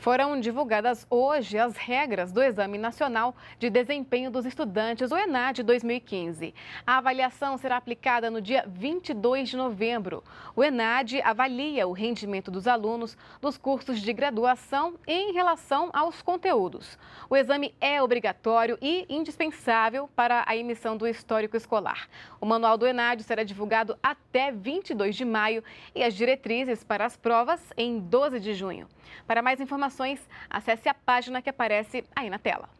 Foram divulgadas hoje as regras do Exame Nacional de Desempenho dos Estudantes, o ENAD 2015. A avaliação será aplicada no dia 22 de novembro. O ENAD avalia o rendimento dos alunos dos cursos de graduação em relação aos conteúdos. O exame é obrigatório e indispensável para a emissão do histórico escolar. O manual do ENAD será divulgado até 22 de maio e as diretrizes para as provas em 12 de junho. Para mais informações, informações, acesse a página que aparece aí na tela.